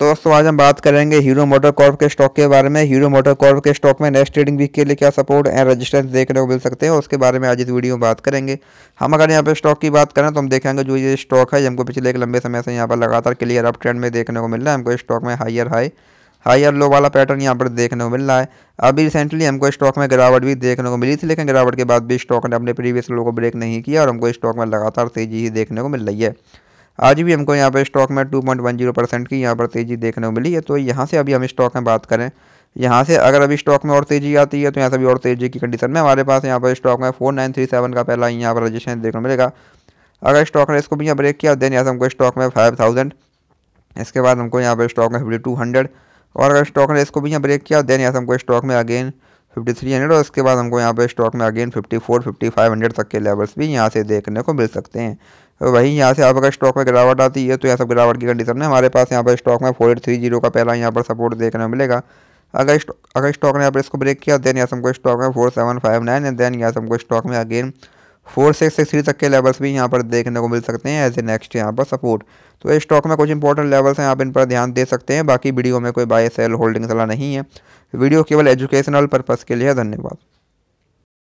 तो दोस्तों आज हम बात करेंगे हीरो मोटर कॉर्प के स्टॉक के बारे में हीरो मोटर कॉर्प के स्टॉक में नेक्स्ट ट्रेडिंग वीक के लिए क्या सपोर्ट एंड रेजिस्टेंस देखने को मिल सकते हैं उसके बारे में आज इस वीडियो में बात करेंगे हम अगर यहाँ पे स्टॉक की बात करें तो हम देखेंगे जो ये स्टॉक है हमको पिछले एक लंबे समय से यहाँ पर लगातार क्लियर अप ट्रेंड में देखने को मिल रहा है हमको स्टॉक में हाइयर हाई हायर लो वाला पैटर्न यहाँ पर देखने को मिल रहा है अभी रिसेंटली हमको स्टॉक में गिरावट भी देखने को मिली थी लेकिन गिरावट के बाद भी स्टॉक ने अपने प्रीवियस लो को ब्रेक नहीं किया और हमको स्टॉक में लगातार तेजी ही देखने को मिल रही है आज भी हमको यहाँ पर स्टॉक में two point one zero percent की यहाँ पर तेज़ी देखने को मिली है तो यहाँ से अभी हम स्टॉक में बात करें यहाँ से अगर अभी स्टॉक में और तेज़ी आती है तो यहाँ से अभी और तेज़ी की कंडीशन में हमारे पास यहाँ पर स्टॉक में फोर नाइन थ्री सेवन का पहला यहाँ पर रजिस्ट्रेशन देखने को मिलेगा अगर स्टॉक ने इसको भी यहाँ ब्रेक किया देन यहाँ से हमको स्टॉक में फाइव थाउजेंड इसके बाद हमको यहाँ पर स्टॉक में फिफ्टी टू हंड्रेड और अगर स्टॉक ने इसको भी यहाँ ब्रेक किया देन यहाँ से हमको स्टॉक में अगेन फिफ्टी थ्री हंड्रेड और इसके बाद हमको यहाँ पर स्टॉक में again fifty four fifty five hundred तक के लेवल्स भी यहाँ से देखने को मिल सकते हैं तो वहीं यहाँ से आप अगर स्टॉक में गिरावट आती है तो यहाँ सब गिरावट की कंडीशन है हमारे पास यहाँ पर स्टॉक में फोर एट थ्री जीरो का पहला यहाँ पर सपोर्ट देखने को मिलेगा अगर अगर स्टॉक ने यहाँ पर इसको ब्रेक किया देन यहाँ सबको स्टॉक में four seven five nine and then यहाँ सबको स्टॉक में again four six six three तक के लेवल्स भी यहाँ पर देखने को मिल सकते हैं एज ए नेक्स्ट यहाँ पर सपोर्ट तो इस स्टॉक में कुछ इंपॉर्टेंट लेवल्स हैं आप इन पर ध्यान दे सकते हैं बाकी वीडियो में कोई बाय सेल होल्डिंग सलाह नहीं है वीडियो केवल एजुकेशनल पर्पज़ के लिए धन्यवाद